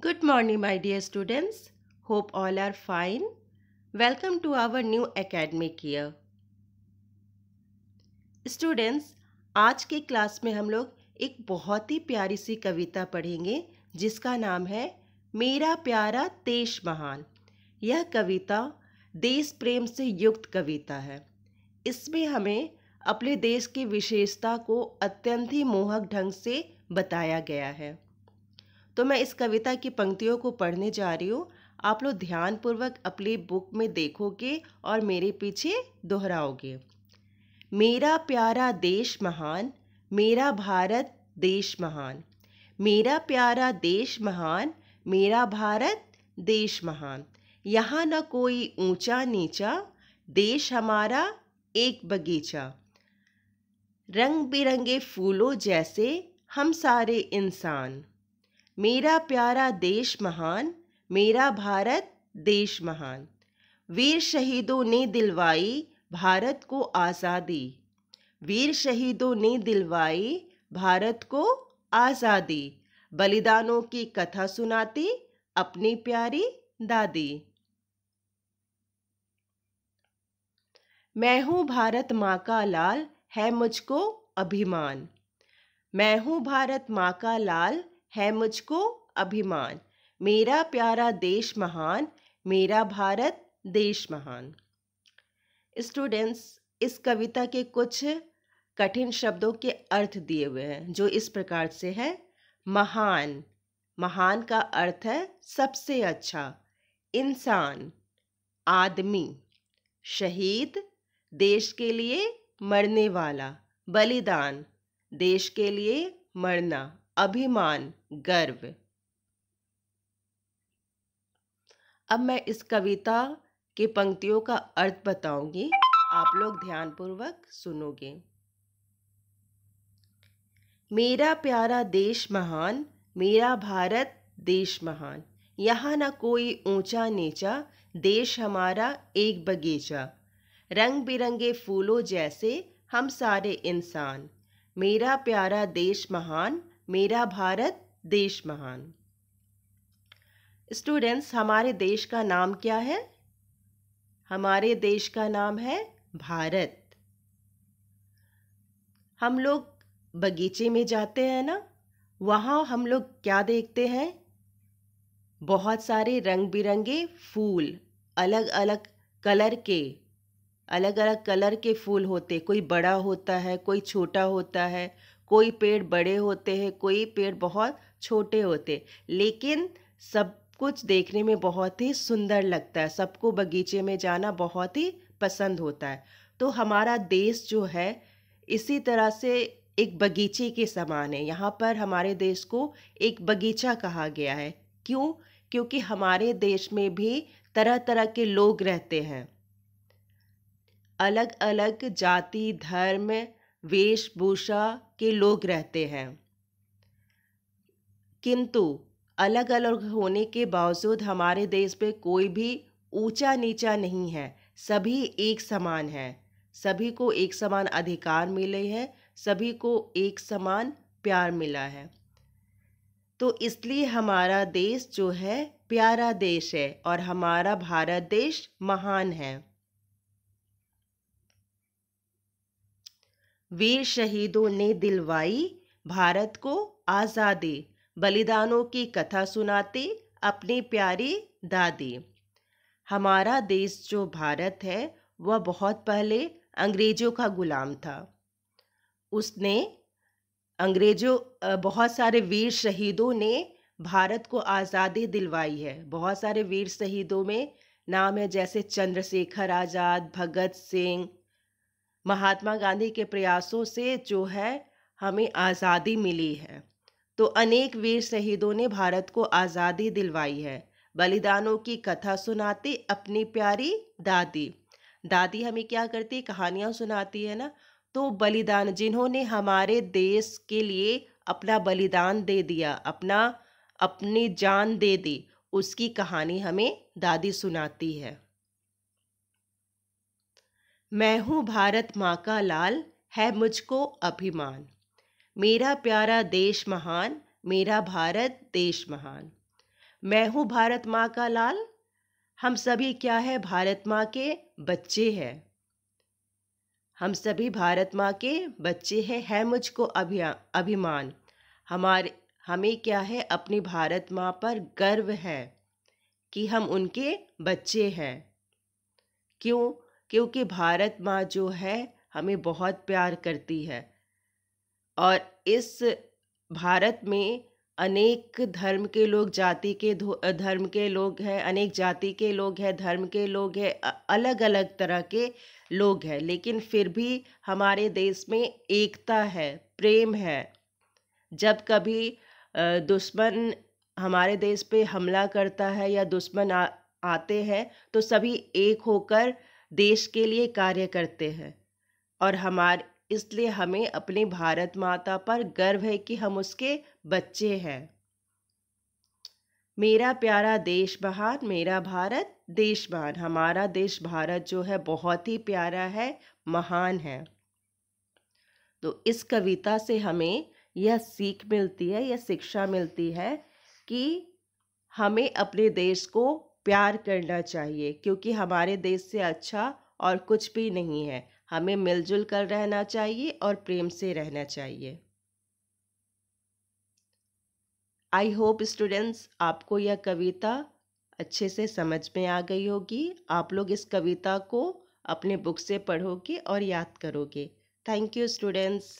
Good morning, my dear students. Hope all are fine. Welcome to our new academic year. Students, आज के class में हम लोग एक बहुत ही प्यारी सी कविता पढ़ेंगे जिसका नाम है मेरा प्यारा देश महान यह कविता देश प्रेम से युक्त कविता है इसमें हमें अपने देश की विशेषता को अत्यंत ही मोहक ढंग से बताया गया है तो मैं इस कविता की पंक्तियों को पढ़ने जा रही हूँ आप लोग ध्यानपूर्वक अपनी बुक में देखोगे और मेरे पीछे दोहराओगे मेरा प्यारा देश महान मेरा भारत देश महान मेरा प्यारा देश महान मेरा भारत देश महान यहाँ न कोई ऊंचा नीचा देश हमारा एक बगीचा रंग बिरंगे फूलों जैसे हम सारे इंसान मेरा प्यारा देश महान मेरा भारत देश महान वीर शहीदों ने दिलवाई भारत को आज़ादी वीर शहीदों ने दिलवाई भारत को आज़ादी बलिदानों की कथा सुनाती अपनी प्यारी दादी मैं हूँ भारत माँ का लाल है मुझको अभिमान मैं हूँ भारत माँ का लाल है मुझको अभिमान मेरा प्यारा देश महान मेरा भारत देश महान स्टूडेंट्स इस कविता के कुछ कठिन शब्दों के अर्थ दिए हुए हैं जो इस प्रकार से है महान महान का अर्थ है सबसे अच्छा इंसान आदमी शहीद देश के लिए मरने वाला बलिदान देश के लिए मरना अभिमान गर्व अब मैं इस कविता के पंक्तियों का अर्थ बताऊंगी आप लोग ध्यानपूर्वक सुनोगे मेरा प्यारा देश महान मेरा भारत देश महान यहाँ ना कोई ऊंचा नीचा देश हमारा एक बगीचा रंग बिरंगे फूलों जैसे हम सारे इंसान मेरा प्यारा देश महान मेरा भारत देश महान स्टूडेंट्स हमारे देश का नाम क्या है हमारे देश का नाम है भारत हम लोग बगीचे में जाते हैं ना वहाँ हम लोग क्या देखते हैं बहुत सारे रंग बिरंगे फूल अलग अलग कलर के अलग अलग कलर के फूल होते कोई बड़ा होता है कोई छोटा होता है कोई पेड़ बड़े होते हैं कोई पेड़ बहुत छोटे होते लेकिन सब कुछ देखने में बहुत ही सुंदर लगता है सबको बगीचे में जाना बहुत ही पसंद होता है तो हमारा देश जो है इसी तरह से एक बगीचे के समान है यहाँ पर हमारे देश को एक बगीचा कहा गया है क्यों क्योंकि हमारे देश में भी तरह तरह के लोग रहते हैं अलग अलग जाति धर्म वेशभूषा के लोग रहते हैं किंतु अलग अलग होने के बावजूद हमारे देश में कोई भी ऊंचा नीचा नहीं है सभी एक समान हैं सभी को एक समान अधिकार मिले हैं सभी को एक समान प्यार मिला है तो इसलिए हमारा देश जो है प्यारा देश है और हमारा भारत देश महान है वीर शहीदों ने दिलवाई भारत को आज़ादी बलिदानों की कथा सुनाते अपनी प्यारी दादी हमारा देश जो भारत है वह बहुत पहले अंग्रेज़ों का गुलाम था उसने अंग्रेज़ों बहुत सारे वीर शहीदों ने भारत को आज़ादी दिलवाई है बहुत सारे वीर शहीदों में नाम है जैसे चंद्रशेखर आज़ाद भगत सिंह महात्मा गांधी के प्रयासों से जो है हमें आज़ादी मिली है तो अनेक वीर शहीदों ने भारत को आज़ादी दिलवाई है बलिदानों की कथा सुनाती अपनी प्यारी दादी दादी हमें क्या करती कहानियाँ सुनाती है ना तो बलिदान जिन्होंने हमारे देश के लिए अपना बलिदान दे दिया अपना अपनी जान दे दी उसकी कहानी हमें दादी सुनाती है मैं हूँ भारत माँ का लाल है मुझको अभिमान मेरा प्यारा देश महान मेरा भारत देश महान मैं हूँ भारत माँ का लाल हम सभी क्या है भारत माँ के बच्चे हैं हम सभी भारत माँ के बच्चे हैं है मुझको अभिया अभिमान हमारे हमें क्या है अपनी भारत माँ पर गर्व है कि हम उनके बच्चे हैं क्यों क्योंकि भारत माँ जो है हमें बहुत प्यार करती है और इस भारत में अनेक धर्म के लोग जाति के धर्म के लोग हैं अनेक जाति के लोग हैं धर्म के लोग हैं अलग अलग तरह के लोग हैं लेकिन फिर भी हमारे देश में एकता है प्रेम है जब कभी दुश्मन हमारे देश पे हमला करता है या दुश्मन आ, आते हैं तो सभी एक होकर देश के लिए कार्य करते हैं और हमारे इसलिए हमें अपनी भारत माता पर गर्व है कि हम उसके बच्चे हैं मेरा प्यारा देश बहान मेरा भारत देश बहान हमारा देश भारत जो है बहुत ही प्यारा है महान है तो इस कविता से हमें यह सीख मिलती है यह शिक्षा मिलती है कि हमें अपने देश को प्यार करना चाहिए क्योंकि हमारे देश से अच्छा और कुछ भी नहीं है हमें मिलजुल कर रहना चाहिए और प्रेम से रहना चाहिए आई होप स्टूडेंट्स आपको यह कविता अच्छे से समझ में आ गई होगी आप लोग इस कविता को अपने बुक से पढ़ोगे और याद करोगे थैंक यू स्टूडेंट्स